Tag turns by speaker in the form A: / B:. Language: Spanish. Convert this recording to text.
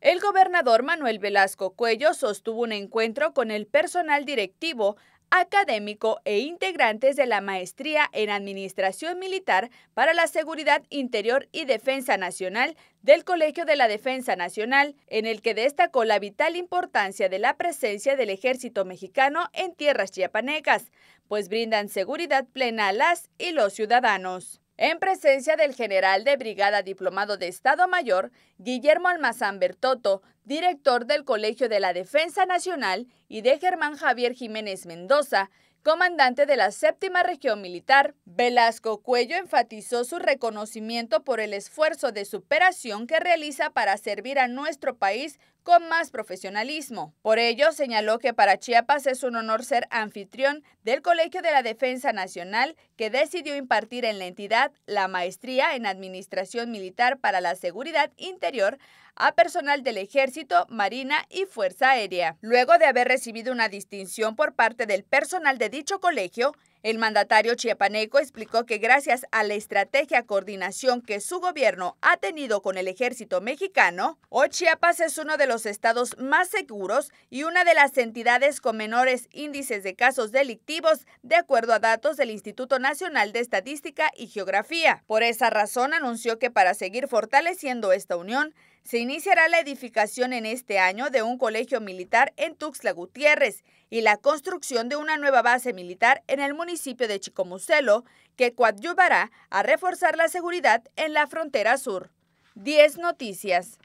A: El gobernador Manuel Velasco Cuello sostuvo un encuentro con el personal directivo, académico e integrantes de la Maestría en Administración Militar para la Seguridad Interior y Defensa Nacional del Colegio de la Defensa Nacional, en el que destacó la vital importancia de la presencia del ejército mexicano en tierras chiapanecas, pues brindan seguridad plena a las y los ciudadanos en presencia del general de brigada diplomado de Estado Mayor, Guillermo Almazán Bertoto, director del Colegio de la Defensa Nacional, y de Germán Javier Jiménez Mendoza, comandante de la séptima región militar. Velasco Cuello enfatizó su reconocimiento por el esfuerzo de superación que realiza para servir a nuestro país con más profesionalismo. Por ello, señaló que para Chiapas es un honor ser anfitrión del Colegio de la Defensa Nacional, que decidió impartir en la entidad la maestría en Administración Militar para la Seguridad Interior a personal del Ejército, Marina y Fuerza Aérea. Luego de haber recibido una distinción por parte del personal de dicho colegio, el mandatario chiapaneco explicó que gracias a la estrategia coordinación que su gobierno ha tenido con el ejército mexicano, O Chiapas es uno de los estados más seguros y una de las entidades con menores índices de casos delictivos, de acuerdo a datos del Instituto Nacional de Estadística y Geografía. Por esa razón anunció que para seguir fortaleciendo esta unión, se iniciará la edificación en este año de un colegio militar en Tuxtla Gutiérrez y la construcción de una nueva base militar en el municipio de Chicomucelo que coadyuvará a reforzar la seguridad en la frontera sur. 10 Noticias.